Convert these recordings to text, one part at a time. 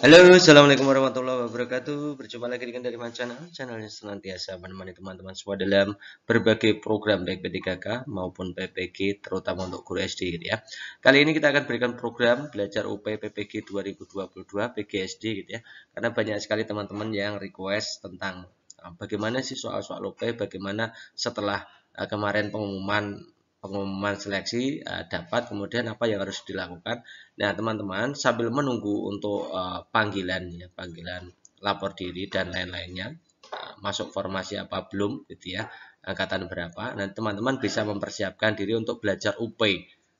Halo, assalamualaikum warahmatullahi wabarakatuh. Berjumpa lagi dengan dari mana? Channel, channel yang senantiasa menemani teman-teman semua dalam berbagai program baik p maupun PPG, terutama untuk guru SD gitu ya. Kali ini kita akan berikan program belajar UP PPG 2022 PGSD gitu ya. Karena banyak sekali teman-teman yang request tentang eh, bagaimana sih soal-soal UP, bagaimana setelah eh, kemarin pengumuman pengumuman seleksi uh, dapat kemudian apa yang harus dilakukan. Nah, teman-teman, sambil menunggu untuk uh, panggilan ya, panggilan lapor diri dan lain-lainnya, uh, masuk formasi apa belum gitu ya, angkatan berapa. Nah, teman-teman bisa mempersiapkan diri untuk belajar UP.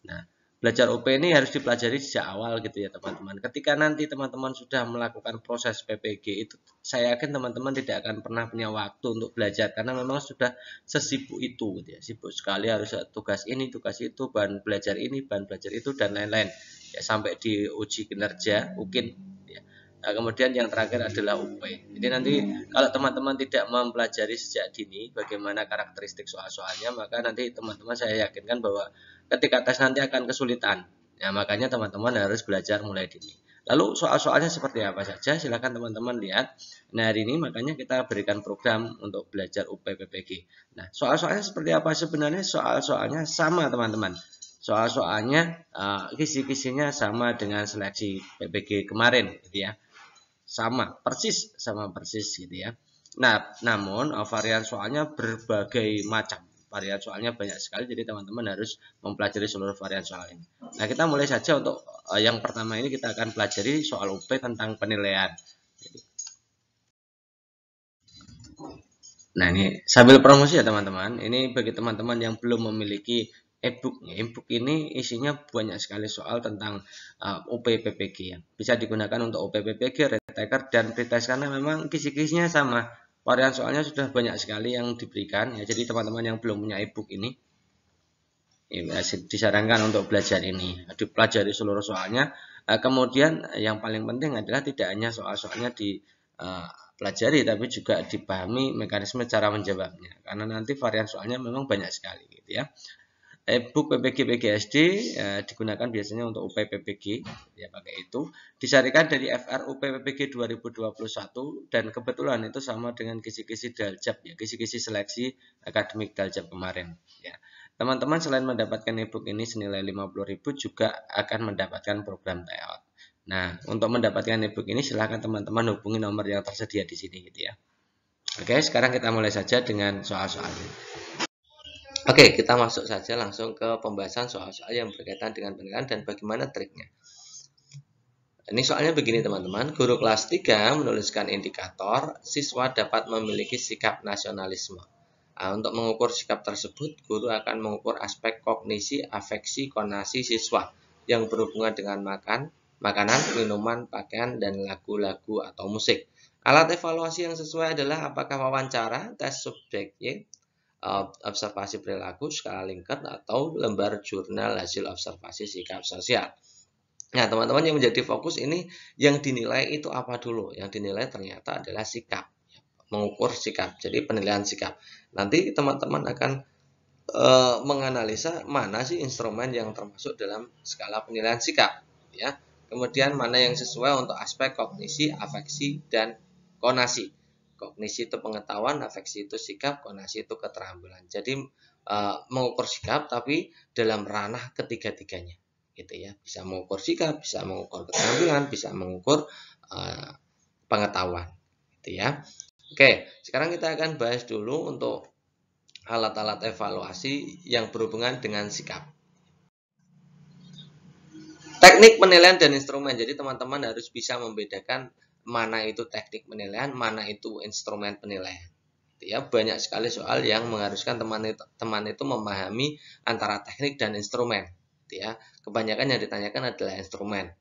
Nah, belajar UP ini harus dipelajari sejak awal gitu ya teman-teman. Ketika nanti teman-teman sudah melakukan proses PPG itu saya yakin teman-teman tidak akan pernah punya waktu untuk belajar karena memang sudah sesibuk itu gitu ya. Sibuk sekali harus tugas ini, tugas itu, bahan belajar ini, bahan belajar itu dan lain-lain. Ya sampai di uji kinerja mungkin gitu ya. Nah, kemudian yang terakhir adalah UP. Jadi nanti kalau teman-teman tidak mempelajari sejak dini bagaimana karakteristik soal-soalnya, maka nanti teman-teman saya yakinkan bahwa ketika tes nanti akan kesulitan. Ya, makanya teman-teman harus belajar mulai dini. Lalu soal-soalnya seperti apa saja? Silahkan teman-teman lihat. Nah, hari ini makanya kita berikan program untuk belajar UPPPG. Nah, soal-soalnya seperti apa? Sebenarnya soal-soalnya sama, teman-teman. Soal-soalnya, uh, kisi-kisinya sama dengan seleksi PPG kemarin, gitu ya. Sama, persis, sama persis, gitu ya. Nah, namun, eh, varian soalnya berbagai macam varian soalnya banyak sekali jadi teman-teman harus mempelajari seluruh varian soal ini. Nah, kita mulai saja untuk uh, yang pertama ini kita akan pelajari soal UP tentang penilaian. nah, ini sambil promosi ya teman-teman. Ini bagi teman-teman yang belum memiliki e-book. e ini isinya banyak sekali soal tentang uh, eh, PPG ya. Bisa digunakan untuk PPG, retaker dan pretest karena memang kisi-kisinya sama. Varian soalnya sudah banyak sekali yang diberikan ya. Jadi teman-teman yang belum punya ebook ini ya, disarankan untuk belajar ini, dipelajari seluruh soalnya. Eh, kemudian yang paling penting adalah tidak hanya soal-soalnya dipelajari, eh, tapi juga dipahami mekanisme cara menjawabnya. Karena nanti varian soalnya memang banyak sekali, gitu ya ebook eh, PPG PGSD ya, eh, digunakan biasanya untuk UP PPG ya pakai itu disarikan dari FRUP PPG 2021 dan kebetulan itu sama dengan kisi-kisi daljab ya kisi-kisi seleksi akademik daljab kemarin ya teman-teman selain mendapatkan ebook ini senilai 50.000 juga akan mendapatkan program tryout nah untuk mendapatkan ebook ini silahkan teman-teman hubungi nomor yang tersedia di sini gitu ya Oke, sekarang kita mulai saja dengan soal -soal. Oke, kita masuk saja langsung ke pembahasan soal-soal yang berkaitan dengan penilaian dan bagaimana triknya. Ini soalnya begini teman-teman, guru kelas 3 menuliskan indikator siswa dapat memiliki sikap nasionalisme. Nah, untuk mengukur sikap tersebut, guru akan mengukur aspek kognisi, afeksi, konasi siswa yang berhubungan dengan makan, makanan, minuman, pakaian, dan lagu-lagu atau musik. Alat evaluasi yang sesuai adalah apakah wawancara, tes subjek, observasi perilaku, skala Lincoln atau lembar jurnal hasil observasi sikap sosial. Nah, teman-teman yang menjadi fokus ini yang dinilai itu apa dulu? Yang dinilai ternyata adalah sikap, ya, mengukur sikap. Jadi penilaian sikap. Nanti teman-teman akan e, menganalisa mana sih instrumen yang termasuk dalam skala penilaian sikap, ya. Kemudian mana yang sesuai untuk aspek kognisi, afeksi, dan konasi. Kognisi itu pengetahuan, afeksi itu sikap, konasi itu keterampilan. Jadi e, mengukur sikap tapi dalam ranah ketiga-tiganya, gitu ya. Bisa mengukur sikap, bisa mengukur keterampilan, bisa mengukur e, pengetahuan, gitu ya. Oke, sekarang kita akan bahas dulu untuk alat-alat evaluasi yang berhubungan dengan sikap. Teknik penilaian dan instrumen. Jadi teman-teman harus bisa membedakan mana itu teknik penilaian, mana itu instrumen penilaian. Ya, banyak sekali soal yang mengharuskan teman itu, teman itu memahami antara teknik dan instrumen. Ya, kebanyakan yang ditanyakan adalah instrumen.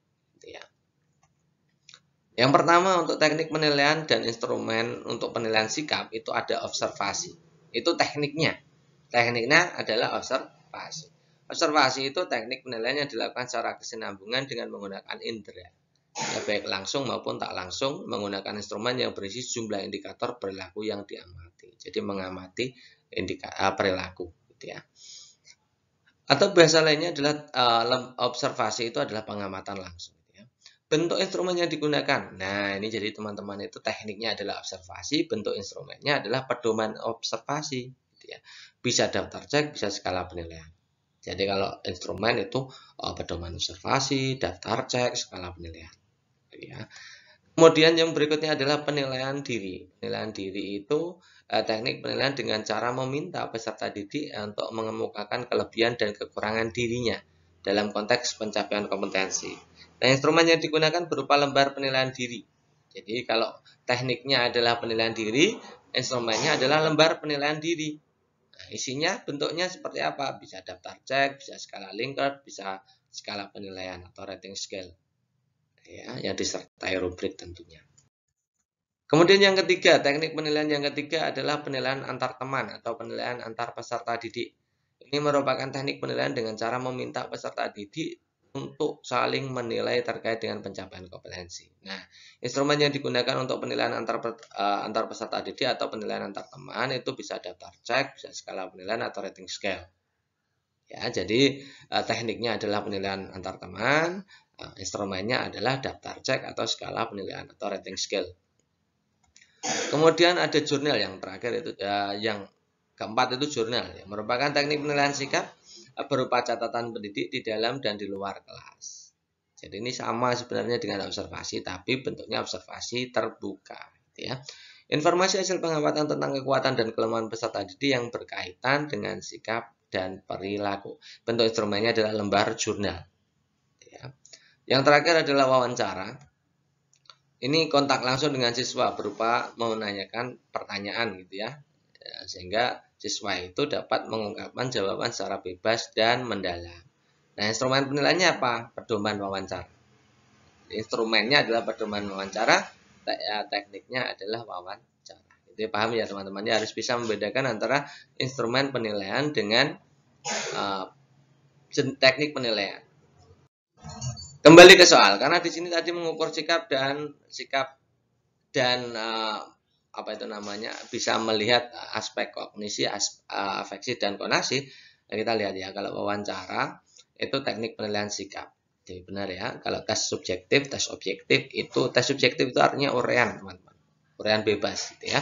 Ya. Yang pertama untuk teknik penilaian dan instrumen untuk penilaian sikap itu ada observasi. Itu tekniknya. Tekniknya adalah observasi. Observasi itu teknik penilaian yang dilakukan secara kesinambungan dengan menggunakan indera ya baik langsung maupun tak langsung menggunakan instrumen yang berisi jumlah indikator perilaku yang diamati. Jadi mengamati indika, uh, perilaku gitu ya. Atau bahasa lainnya adalah uh, observasi itu adalah pengamatan langsung gitu ya. Bentuk instrumen yang digunakan. Nah, ini jadi teman-teman itu tekniknya adalah observasi, bentuk instrumennya adalah pedoman observasi gitu ya. Bisa daftar cek, bisa skala penilaian. Jadi kalau instrumen itu oh, pedoman observasi, daftar cek, skala penilaian gitu ya. Kemudian yang berikutnya adalah penilaian diri. Penilaian diri itu eh, teknik penilaian dengan cara meminta peserta didik eh, untuk mengemukakan kelebihan dan kekurangan dirinya dalam konteks pencapaian kompetensi. Nah, instrumen yang digunakan berupa lembar penilaian diri. Jadi kalau tekniknya adalah penilaian diri, instrumennya adalah lembar penilaian diri. Nah, isinya bentuknya seperti apa? Bisa daftar cek, bisa skala lingkar, bisa skala penilaian atau rating scale ya, yang disertai rubrik tentunya. Kemudian yang ketiga, teknik penilaian yang ketiga adalah penilaian antar teman atau penilaian antar peserta didik. Ini merupakan teknik penilaian dengan cara meminta peserta didik untuk saling menilai terkait dengan pencapaian kompetensi. Nah, instrumen yang digunakan untuk penilaian antar eh, antar peserta didik atau penilaian antar teman itu bisa daftar cek, bisa skala penilaian atau rating scale. Ya, jadi eh, tekniknya adalah penilaian antar teman, Nah, instrumennya adalah daftar cek atau skala penilaian atau rating scale. Kemudian ada jurnal yang terakhir itu ya, yang keempat itu jurnal yang merupakan teknik penilaian sikap eh, berupa catatan pendidik di dalam dan di luar kelas. Jadi ini sama sebenarnya dengan observasi tapi bentuknya observasi terbuka gitu ya. Informasi hasil pengamatan tentang kekuatan dan kelemahan peserta didik yang berkaitan dengan sikap dan perilaku. Bentuk instrumennya adalah lembar jurnal. Yang terakhir adalah wawancara. Ini kontak langsung dengan siswa berupa menanyakan pertanyaan gitu ya. ya. Sehingga siswa itu dapat mengungkapkan jawaban secara bebas dan mendalam. Nah, instrumen penilaiannya apa? Pedoman wawancara. Instrumennya adalah pedoman wawancara, ya, tekniknya adalah wawancara. Itu paham ya teman-teman, ya harus bisa membedakan antara instrumen penilaian dengan uh, teknik penilaian. Kembali ke soal, karena di sini tadi mengukur sikap dan sikap dan uh, apa itu namanya bisa melihat aspek kognisi, as, uh, afeksi dan konasi. Nah, kita lihat ya kalau wawancara itu teknik penilaian sikap. Jadi benar ya, kalau tes subjektif, tes objektif itu tes subjektif itu artinya urean, teman-teman. Urean bebas gitu ya.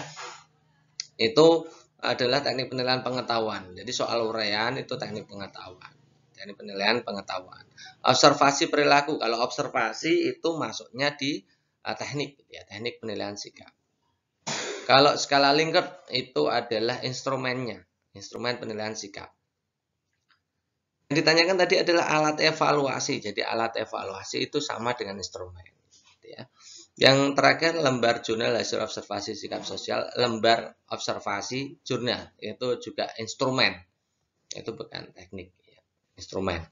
Itu adalah teknik penilaian pengetahuan. Jadi soal urean itu teknik pengetahuan. Jadi penilaian pengetahuan. Observasi perilaku, kalau observasi itu masuknya di uh, teknik, ya, teknik penilaian sikap. Kalau skala Likert itu adalah instrumennya, instrumen penilaian sikap. Yang ditanyakan tadi adalah alat evaluasi. Jadi alat evaluasi itu sama dengan instrumen. Gitu ya. Yang terakhir lembar jurnal hasil observasi sikap sosial, lembar observasi jurnal itu juga instrumen. Itu bukan teknik instrumen.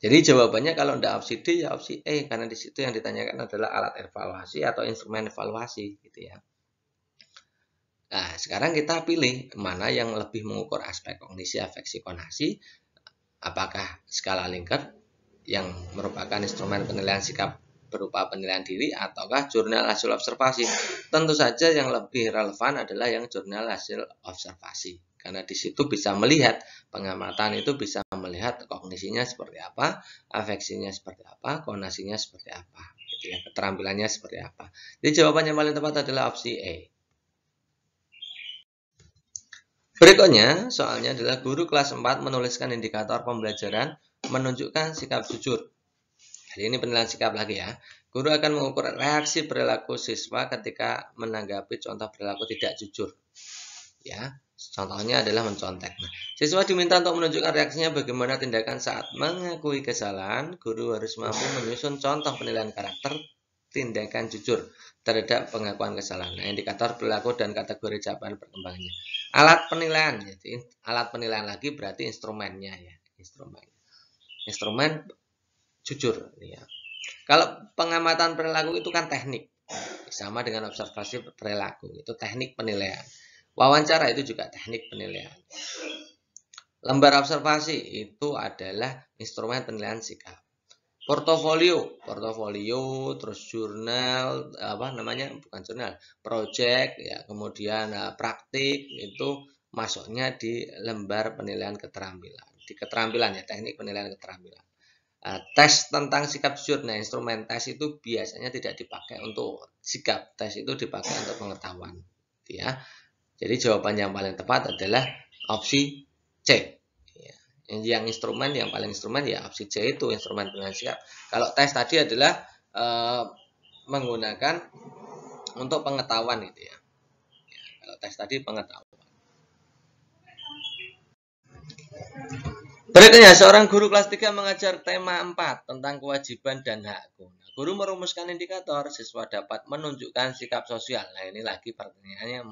Jadi jawabannya kalau tidak opsi D ya opsi E karena di situ yang ditanyakan adalah alat evaluasi atau instrumen evaluasi gitu ya. Nah, sekarang kita pilih mana yang lebih mengukur aspek kognisi afeksi konasi apakah skala lingkar yang merupakan instrumen penilaian sikap berupa penilaian diri ataukah jurnal hasil observasi. Tentu saja yang lebih relevan adalah yang jurnal hasil observasi. Karena di situ bisa melihat, pengamatan itu bisa melihat kognisinya seperti apa, afeksinya seperti apa, konasinya seperti apa, gitu ya, keterampilannya seperti apa. Jadi jawabannya yang paling tepat adalah opsi A. Berikutnya, soalnya adalah guru kelas 4 menuliskan indikator pembelajaran menunjukkan sikap jujur. Jadi ini penilaian sikap lagi ya. Guru akan mengukur reaksi perilaku siswa ketika menanggapi contoh perilaku tidak jujur. Ya, Contohnya adalah mencontek. Nah, siswa diminta untuk menunjukkan reaksinya bagaimana tindakan saat mengakui kesalahan. Guru harus mampu menyusun contoh penilaian karakter tindakan jujur terhadap pengakuan kesalahan. Nah, indikator perilaku dan kategori jawaban perkembangannya. Alat penilaian, jadi alat penilaian lagi berarti instrumennya ya, instrumen. Instrumen jujur ya. Kalau pengamatan perilaku itu kan teknik. Sama dengan observasi perilaku, itu teknik penilaian. Wawancara itu juga teknik penilaian. Lembar observasi itu adalah instrumen penilaian sikap. Portofolio, portofolio, terus jurnal, apa namanya, bukan jurnal, project, ya, kemudian eh, praktik itu masuknya di lembar penilaian keterampilan, di keterampilan ya, teknik penilaian keterampilan. Eh, tes tentang sikap jujur, nah instrumen tes itu biasanya tidak dipakai untuk sikap, tes itu dipakai untuk pengetahuan, ya. Jadi jawaban yang paling tepat adalah opsi C. Ya. Yang instrumen yang paling instrumen ya opsi C itu instrumen dengan siap. Kalau tes tadi adalah e, menggunakan untuk pengetahuan gitu ya. ya. Kalau tes tadi pengetahuan. Berikutnya, seorang guru kelas 3 mengajar tema 4 tentang kewajiban dan hak Nah, guru merumuskan indikator, siswa dapat menunjukkan sikap sosial. Nah, ini lagi pertanyaannya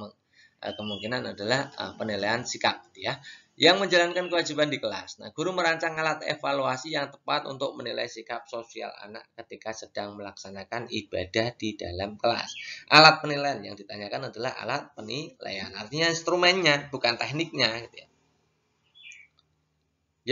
Eh, kemungkinan adalah eh, penilaian sikap gitu ya yang menjalankan kewajiban di kelas. Nah, guru merancang alat evaluasi yang tepat untuk menilai sikap sosial anak ketika sedang melaksanakan ibadah di dalam kelas. Alat penilaian yang ditanyakan adalah alat penilaian, artinya instrumennya, bukan tekniknya. Gitu ya.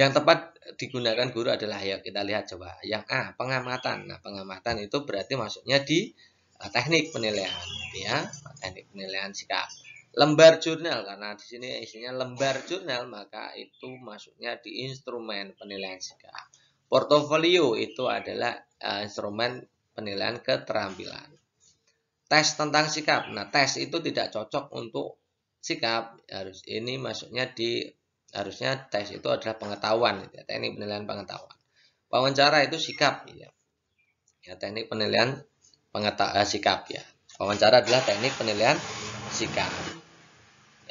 Yang tepat digunakan guru adalah, ya kita lihat coba, yang A, pengamatan. Nah, pengamatan itu berarti masuknya di eh, teknik penilaian, gitu ya, teknik penilaian sikap lembar jurnal karena di sini isinya lembar jurnal maka itu masuknya di instrumen penilaian sikap. Portofolio itu adalah uh, instrumen penilaian keterampilan. Tes tentang sikap. Nah, tes itu tidak cocok untuk sikap. Harus ini masuknya di harusnya tes itu adalah pengetahuan, ya, teknik penilaian pengetahuan. Wawancara itu sikap, ya. ya teknik penilaian pengetahuan eh, sikap ya. Wawancara adalah teknik penilaian sikap.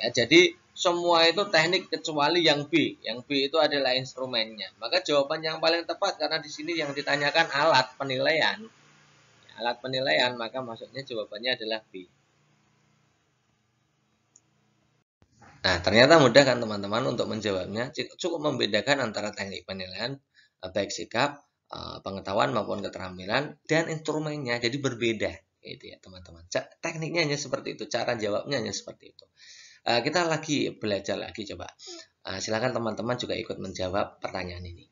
Ya, jadi semua itu teknik kecuali yang B. Yang B itu adalah instrumennya. Maka jawaban yang paling tepat karena di sini yang ditanyakan alat penilaian. Ya, alat penilaian maka maksudnya jawabannya adalah B. Nah, ternyata mudah kan teman-teman untuk menjawabnya. Cukup membedakan antara teknik penilaian eh, baik sikap, eh, pengetahuan maupun keterampilan dan instrumennya jadi berbeda gitu ya, teman-teman. Tekniknya hanya seperti itu, cara jawabnya hanya seperti itu. Eh, kita lagi belajar lagi coba. Uh, silakan teman-teman juga ikut menjawab pertanyaan ini.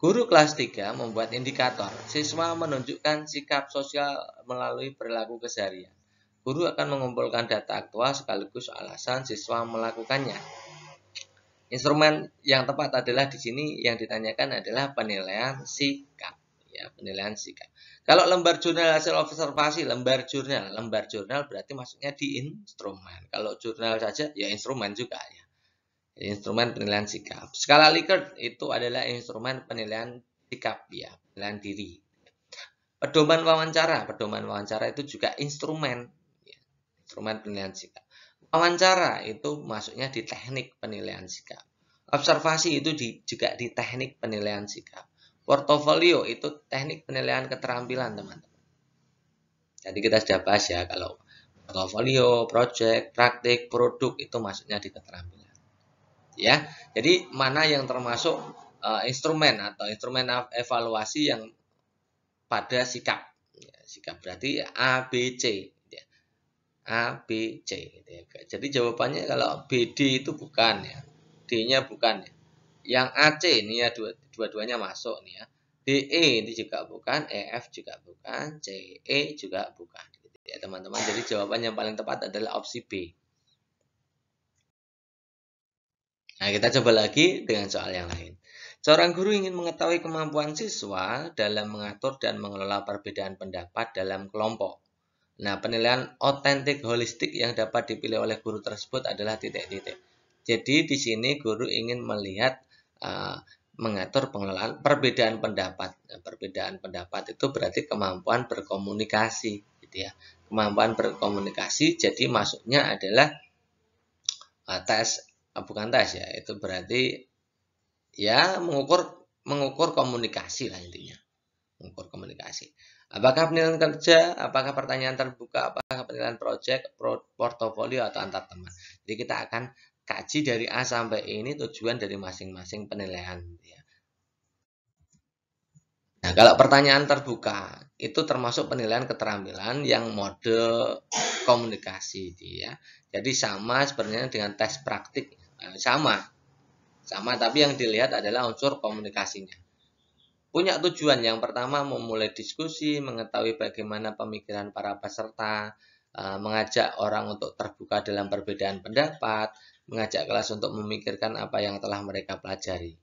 Guru kelas 3 membuat indikator siswa menunjukkan sikap sosial melalui perilaku keseharian. Guru akan mengumpulkan data aktual sekaligus alasan siswa melakukannya. Instrumen yang tepat adalah di sini yang ditanyakan adalah penilaian sikap, ya, penilaian sikap. Kalau lembar jurnal hasil observasi, lembar jurnal, lembar jurnal berarti masuknya di instrumen. Kalau jurnal saja, ya instrumen juga ya. ya. Instrumen penilaian sikap. Skala Likert itu adalah instrumen penilaian sikap ya, penilaian diri. Pedoman wawancara, pedoman wawancara itu juga instrumen, ya, instrumen penilaian sikap. Wawancara itu masuknya di teknik penilaian sikap. Observasi itu di, juga di teknik penilaian sikap Portofolio itu teknik penilaian keterampilan, teman-teman. Jadi kita sudah bahas ya kalau portofolio, project, praktik, produk itu maksudnya di keterampilan. Ya. Jadi mana yang termasuk uh, instrumen atau instrumen evaluasi yang pada sikap. Ya, sikap berarti A B C gitu ya. A B C gitu ya. Jadi jawabannya kalau B, D itu bukan ya. D-nya bukan ya. Yang AC ini ya dua-duanya masuk nih ya. DE ini juga bukan, EF juga bukan, CE juga bukan. Gitu ya teman-teman. Jadi jawaban yang paling tepat adalah opsi B. Nah, kita coba lagi dengan soal yang lain. Seorang guru ingin mengetahui kemampuan siswa dalam mengatur dan mengelola perbedaan pendapat dalam kelompok. Nah, penilaian otentik holistik yang dapat dipilih oleh guru tersebut adalah titik-titik. Jadi di sini guru ingin melihat Eh, mengatur pengelolaan perbedaan pendapat. Ya, perbedaan pendapat itu berarti kemampuan berkomunikasi, gitu ya. Kemampuan berkomunikasi, jadi masuknya adalah uh, tes, eh, bukan tes ya. Itu berarti ya mengukur mengukur komunikasi lah intinya, mengukur komunikasi. Apakah penilaian kerja, apakah pertanyaan terbuka, apakah penilaian proyek, portofolio atau antar teman. Jadi kita akan kaji dari A sampai E ini tujuan dari masing-masing penilaian. Ya. Nah, kalau pertanyaan terbuka itu termasuk penilaian keterampilan yang mode komunikasi dia. Ya. Jadi sama sebenarnya dengan tes praktik eh, sama. Sama tapi yang dilihat adalah unsur komunikasinya. Punya tujuan yang pertama memulai diskusi, mengetahui bagaimana pemikiran para peserta, eh, mengajak orang untuk terbuka dalam perbedaan pendapat, mengajak kelas untuk memikirkan apa yang telah mereka pelajari.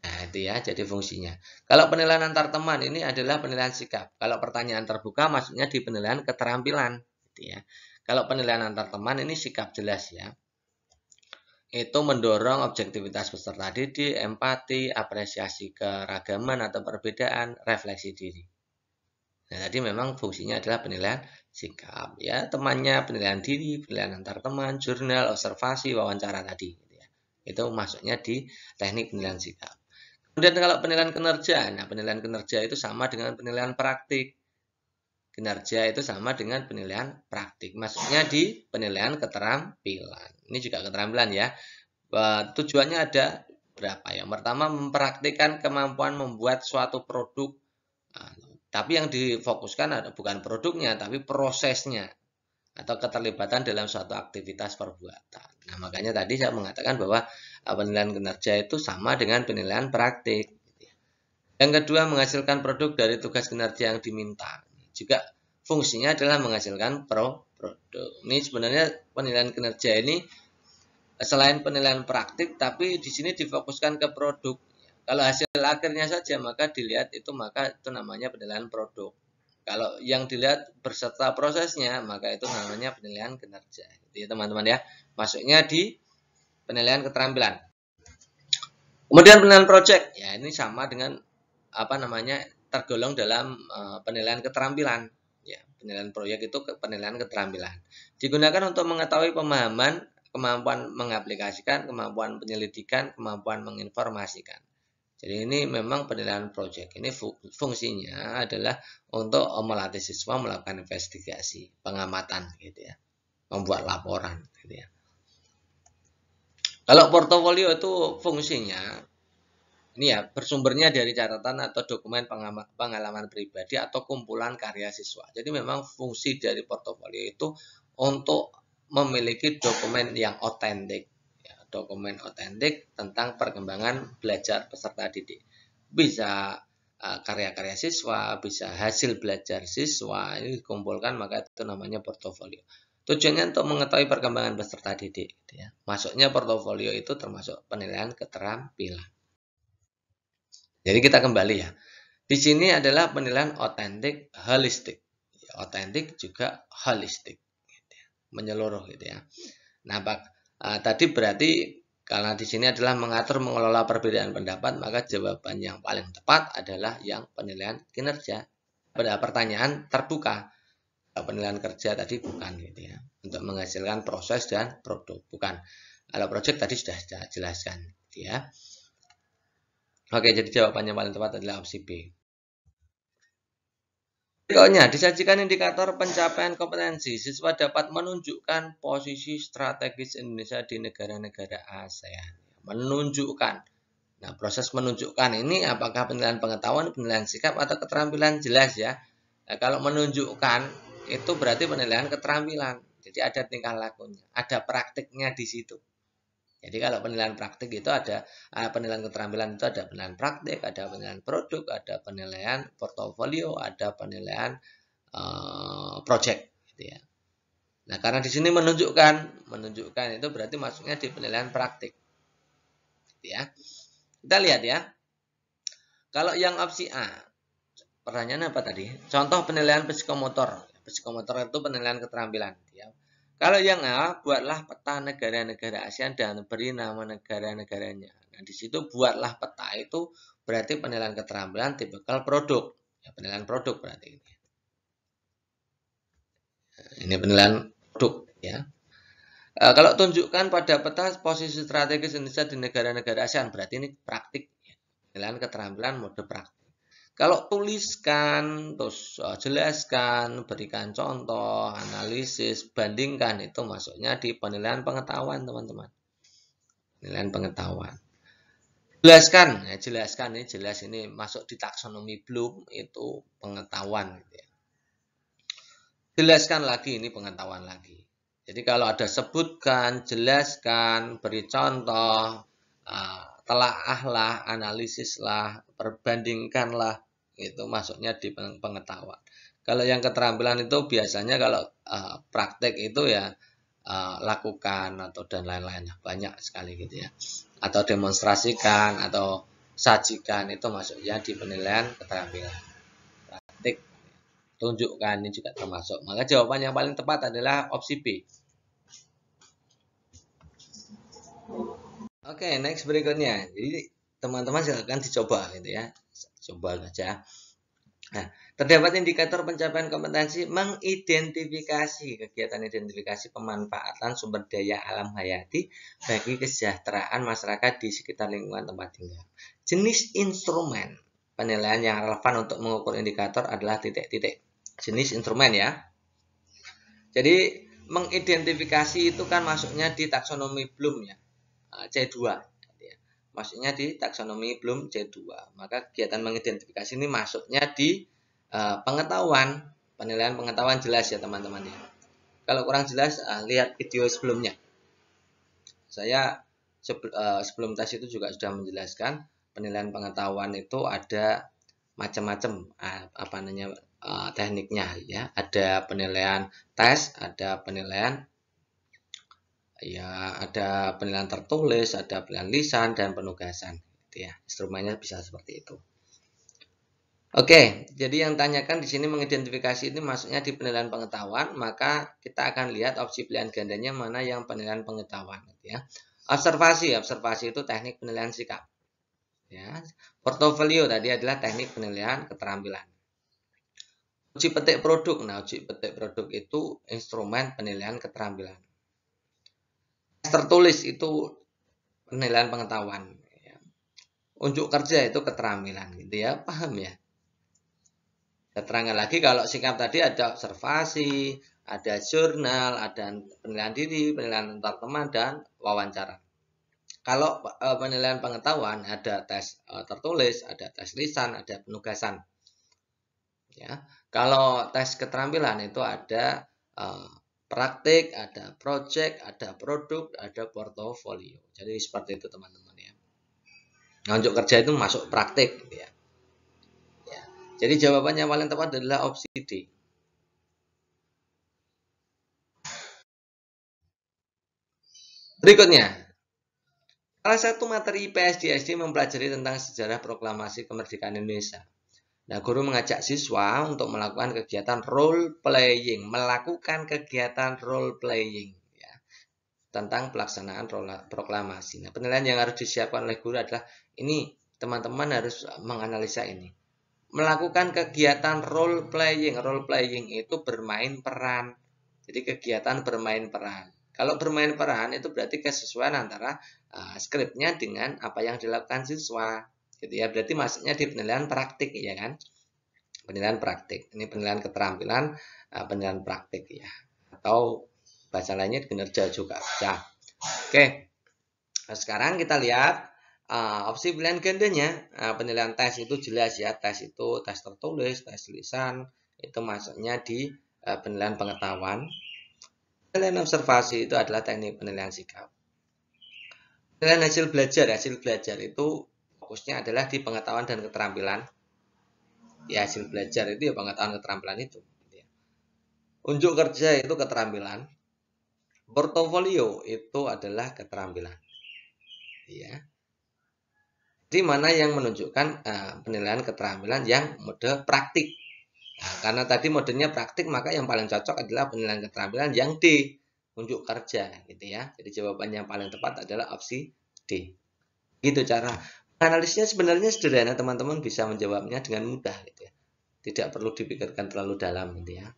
Nah, itu ya, jadi fungsinya. Kalau penilaian antar teman ini adalah penilaian sikap. Kalau pertanyaan terbuka maksudnya di penilaian keterampilan, gitu ya. Kalau penilaian antar teman ini sikap jelas ya. Itu mendorong objektivitas peserta didik, empati, apresiasi keragaman atau perbedaan, refleksi diri. Nah, tadi memang fungsinya adalah penilaian sikap ya temannya penilaian diri penilaian antar teman jurnal observasi wawancara tadi gitu ya. itu masuknya di teknik penilaian sikap kemudian kalau penilaian kinerja nah penilaian kinerja itu sama dengan penilaian praktik kinerja itu sama dengan penilaian praktik maksudnya di penilaian keterampilan ini juga keterampilan ya tujuannya ada berapa yang pertama mempraktikkan kemampuan membuat suatu produk ah, tapi yang difokuskan ada bukan produknya, tapi prosesnya atau keterlibatan dalam suatu aktivitas perbuatan. Nah, makanya tadi saya mengatakan bahwa uh, penilaian kinerja itu sama dengan penilaian praktik. Yang kedua, menghasilkan produk dari tugas kinerja yang diminta. Juga fungsinya adalah menghasilkan pro produk. Ini sebenarnya penilaian kinerja ini selain penilaian praktik, tapi di sini difokuskan ke produk kalau hasil akhirnya saja maka dilihat itu maka itu namanya penilaian produk. Kalau yang dilihat berserta prosesnya maka itu namanya penilaian kinerja. Jadi iya, teman-teman ya, masuknya di penilaian keterampilan. Kemudian penilaian project ya ini sama dengan apa namanya tergolong dalam eh, penilaian keterampilan. Ya, penilaian proyek itu ke, penilaian keterampilan. Digunakan untuk mengetahui pemahaman, kemampuan mengaplikasikan, kemampuan penyelidikan, kemampuan menginformasikan. Jadi ini memang penilaian proyek ini fungsinya adalah untuk melatih siswa melakukan investigasi, pengamatan gitu ya, membuat laporan gitu ya. Kalau portofolio itu fungsinya ini ya bersumbernya dari catatan atau dokumen pengalaman pribadi atau kumpulan karya siswa. Jadi memang fungsi dari portofolio itu untuk memiliki dokumen yang otentik dokumen otentik tentang perkembangan belajar peserta didik. Bisa e, karya-karya siswa, bisa hasil belajar siswa, ini dikumpulkan maka itu namanya portofolio. Tujuannya untuk mengetahui perkembangan peserta didik. Gitu ya. Masuknya portofolio itu termasuk penilaian keterampilan. Jadi kita kembali ya. Di sini adalah penilaian otentik holistik. Otentik juga holistik. Gitu ya. Menyeluruh gitu ya. Nah, Uh, tadi berarti karena di sini adalah mengatur mengelola perbedaan pendapat, maka jawaban yang paling tepat adalah yang penilaian kinerja. Pada pertanyaan terbuka, eh, penilaian kerja tadi bukan gitu ya, untuk menghasilkan proses dan produk, bukan. Kalau project tadi sudah jelaskan, gitu ya. Oke, jadi jawabannya paling tepat adalah opsi B. Berikutnya, disajikan indikator pencapaian kompetensi. Siswa dapat menunjukkan posisi strategis Indonesia di negara-negara ASEAN. Menunjukkan. Nah, proses menunjukkan ini apakah penilaian pengetahuan, penilaian sikap, atau keterampilan jelas ya. Nah, kalau menunjukkan, itu berarti penilaian keterampilan. Jadi ada tingkah lakunya, ada praktiknya di situ. Jadi kalau penilaian praktik itu ada eh, penilaian keterampilan itu ada penilaian praktik, ada penilaian produk, ada penilaian portofolio, ada penilaian uh, project gitu ya. Nah, karena di sini menunjukkan, menunjukkan itu berarti masuknya di penilaian praktik. Gitu ya. Kita lihat ya. Kalau yang opsi A, pertanyaannya apa tadi? Contoh penilaian psikomotor. Psikomotor itu penilaian keterampilan, gitu ya. Kalau yang A, buatlah peta negara-negara ASEAN dan beri nama negara-negaranya. Nah, di situ buatlah peta itu berarti penilaian keterampilan tipikal produk. Ya, penilaian produk berarti ini. Ini penilaian produk ya. E, kalau tunjukkan pada peta posisi strategis Indonesia di negara-negara ASEAN berarti ini praktik. Ya. Penilaian keterampilan mode praktik. Kalau tuliskan, terus eh, jelaskan, berikan contoh, analisis, bandingkan, itu masuknya di penilaian pengetahuan, teman-teman. Penilaian pengetahuan. Jelaskan, ya, jelaskan ini jelas ini masuk di taksonomi Bloom itu pengetahuan. Gitu ya. Jelaskan lagi ini pengetahuan lagi. Jadi kalau ada sebutkan, jelaskan, beri contoh, telah telaahlah, analisislah, perbandingkanlah, itu masuknya di pengetahuan kalau yang keterampilan itu biasanya kalau uh, praktek itu ya uh, lakukan atau dan lain-lain banyak sekali gitu ya atau demonstrasikan atau sajikan itu masuknya di penilaian keterampilan praktek tunjukkan ini juga termasuk maka jawaban yang paling tepat adalah opsi B Oke, okay, next berikutnya. Jadi teman-teman silakan dicoba gitu ya coba saja. Nah, terdapat indikator pencapaian kompetensi mengidentifikasi kegiatan identifikasi pemanfaatan sumber daya alam hayati bagi kesejahteraan masyarakat di sekitar lingkungan tempat tinggal. Jenis instrumen penilaian yang relevan untuk mengukur indikator adalah titik-titik. Jenis instrumen ya. Jadi mengidentifikasi itu kan masuknya di taksonomi Bloom ya. C2 maksudnya di taksonomi belum C2. Maka kegiatan mengidentifikasi ini masuknya di uh, pengetahuan, penilaian pengetahuan jelas ya teman-teman ya. Kalau kurang jelas uh, lihat video sebelumnya. Saya sebel, uh, sebelum tes itu juga sudah menjelaskan penilaian pengetahuan itu ada macam-macam ah, apa namanya eh, tekniknya ya. Ada penilaian tes, ada penilaian ya ada penilaian tertulis, ada penilaian lisan dan penugasan gitu ya. Instrumennya bisa seperti itu. Oke, jadi yang tanyakan di sini mengidentifikasi ini maksudnya di penilaian pengetahuan, maka kita akan lihat opsi pilihan gandanya mana yang penilaian pengetahuan gitu ya. Observasi, observasi itu teknik penilaian sikap. Ya. Portofolio tadi adalah teknik penilaian keterampilan. Uji petik produk. Nah, uji petik produk itu instrumen penilaian keterampilan tertulis itu penilaian pengetahuan ya. unjuk kerja itu keterampilan gitu ya paham ya keterangan lagi kalau sikap tadi ada observasi ada jurnal ada penilaian diri penilaian antar teman dan wawancara kalau e, penilaian pengetahuan ada tes e, tertulis ada tes lisan ada penugasan ya kalau tes keterampilan itu ada uh, praktik, ada project, ada produk, ada portofolio. Jadi seperti itu teman-teman ya. Nah untuk kerja itu masuk praktik gitu ya. ya. Jadi jawabannya paling tepat adalah opsi D. Berikutnya, salah satu materi IPS di SD mempelajari tentang sejarah proklamasi kemerdekaan Indonesia. Nah, guru mengajak siswa untuk melakukan kegiatan role playing, melakukan kegiatan role playing ya, tentang pelaksanaan proklamasi. Nah, penilaian yang harus disiapkan oleh guru adalah ini teman-teman harus menganalisa ini. Melakukan kegiatan role playing, role playing itu bermain peran. Jadi kegiatan bermain peran. Kalau bermain peran itu berarti kesesuaian antara uh, skripnya dengan apa yang dilakukan siswa gitu ya berarti masuknya di penilaian praktik ya kan penilaian praktik ini penilaian keterampilan eh, penilaian praktik ya atau bahasa lainnya kinerja juga ya oke nah, sekarang kita lihat uh, opsi pilihan gandanya uh, eh, penilaian tes itu jelas ya tes itu tes tertulis tes tulisan itu masuknya di uh, penilaian pengetahuan penilaian observasi itu adalah teknik penilaian sikap penilaian hasil belajar hasil belajar itu fokusnya adalah di pengetahuan dan keterampilan ya hasil belajar itu ya pengetahuan keterampilan itu gitu ya. unjuk kerja itu keterampilan portofolio itu adalah keterampilan ya di mana yang menunjukkan uh, penilaian keterampilan yang mode praktik nah, karena tadi modenya praktik maka yang paling cocok adalah penilaian keterampilan yang D unjuk kerja gitu ya jadi jawaban yang paling tepat adalah opsi D gitu cara analisnya sebenarnya sederhana teman-teman bisa menjawabnya dengan mudah gitu ya. Tidak perlu dipikirkan terlalu dalam gitu ya.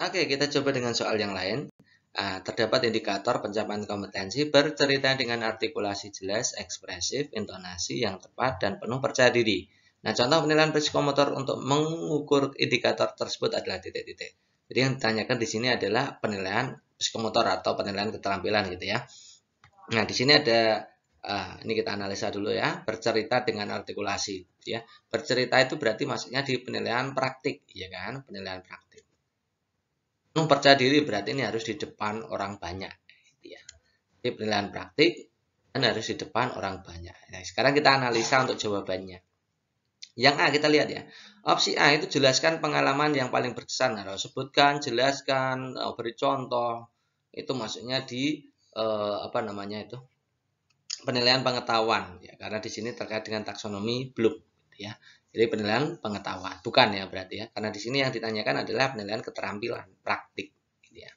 Oke, kita coba dengan soal yang lain. Ah, terdapat indikator pencapaian kompetensi bercerita dengan artikulasi jelas, ekspresif, intonasi yang tepat, dan penuh percaya diri. Nah, contoh penilaian psikomotor untuk mengukur indikator tersebut adalah titik-titik. Jadi yang ditanyakan di sini adalah penilaian psikomotor atau penilaian keterampilan gitu ya. Nah, di sini ada Uh, ini kita analisa dulu ya. Bercerita dengan artikulasi, ya. Bercerita itu berarti maksudnya di penilaian praktik, ya kan? Penilaian praktik. percaya diri berarti ini harus di depan orang banyak, gitu ya. Jadi penilaian praktik dan harus di depan orang banyak. Nah, sekarang kita analisa untuk jawabannya. Yang A kita lihat ya. Opsi A itu jelaskan pengalaman yang paling berkesan. Harus nah, sebutkan, jelaskan, oh, beri contoh. Itu maksudnya di eh, apa namanya itu? penilaian pengetahuan ya karena di sini terkait dengan taksonomi belum gitu ya jadi penilaian pengetahuan bukan ya berarti ya karena di sini yang ditanyakan adalah penilaian keterampilan praktik gitu ya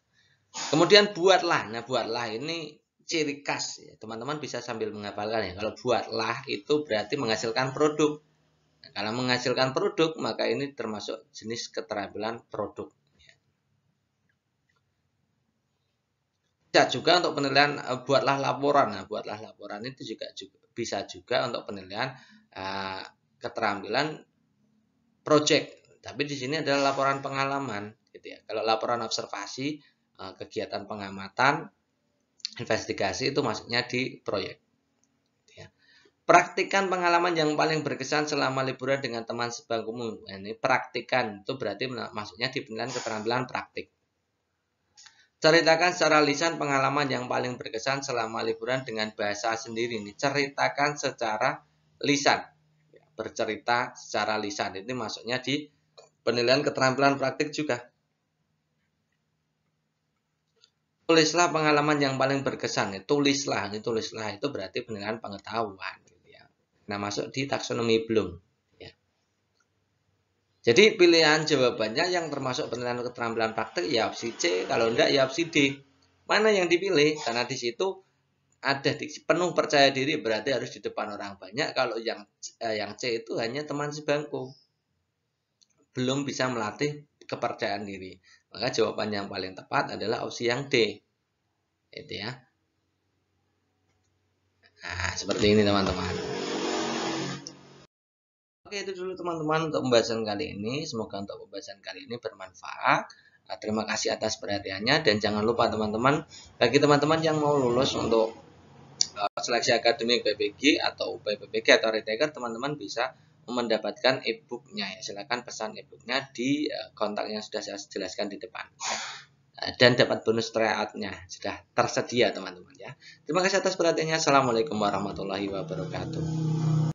kemudian buatlah nah buatlah ini ciri khas ya teman-teman bisa sambil menghafalkan ya kalau buatlah itu berarti menghasilkan produk nah, kalau menghasilkan produk maka ini termasuk jenis keterampilan produk bisa juga untuk penilaian e, buatlah laporan. Nah, buatlah laporan itu juga, juga bisa juga untuk penilaian uh, keterampilan project. Tapi di sini adalah laporan pengalaman gitu ya. Kalau laporan observasi, uh, kegiatan pengamatan, investigasi itu masuknya di proyek. Gitu ya. Praktikan pengalaman yang paling berkesan selama liburan dengan teman sebangkumu. Nah, ini praktikan itu berarti masuknya di penilaian keterampilan praktik. Ceritakan secara lisan pengalaman yang paling berkesan selama liburan dengan bahasa sendiri ini Ceritakan secara lisan. Ya, bercerita secara lisan. Ini maksudnya di penilaian keterampilan praktik juga. Tulislah pengalaman yang paling berkesan. ya Tulislah, ini tulislah itu berarti penilaian pengetahuan. Gitu ya. Nah masuk di taksonomi belum. Jadi pilihan jawabannya yang termasuk penilaian keterampilan praktik ya opsi C, kalau enggak ya opsi D. Mana yang dipilih? Karena di situ ada di, penuh percaya diri berarti harus di depan orang banyak. Kalau yang eh, yang C itu hanya teman sebangku. Belum bisa melatih kepercayaan diri. Maka jawaban yang paling tepat adalah opsi yang D. Itu ya. Nah, seperti ini teman-teman. Oke itu dulu teman-teman untuk pembahasan kali ini. Semoga untuk pembahasan kali ini bermanfaat. Eh, terima kasih atas perhatiannya dan jangan lupa teman-teman bagi teman-teman yang mau lulus untuk eh, seleksi akademik PPG atau UPI PPG atau retaker teman-teman bisa mendapatkan e-booknya ya silahkan pesan e-booknya di eh, kontak yang sudah saya jelaskan di depan dan dapat bonus tryoutnya sudah tersedia teman-teman ya terima kasih atas perhatiannya assalamualaikum warahmatullahi wabarakatuh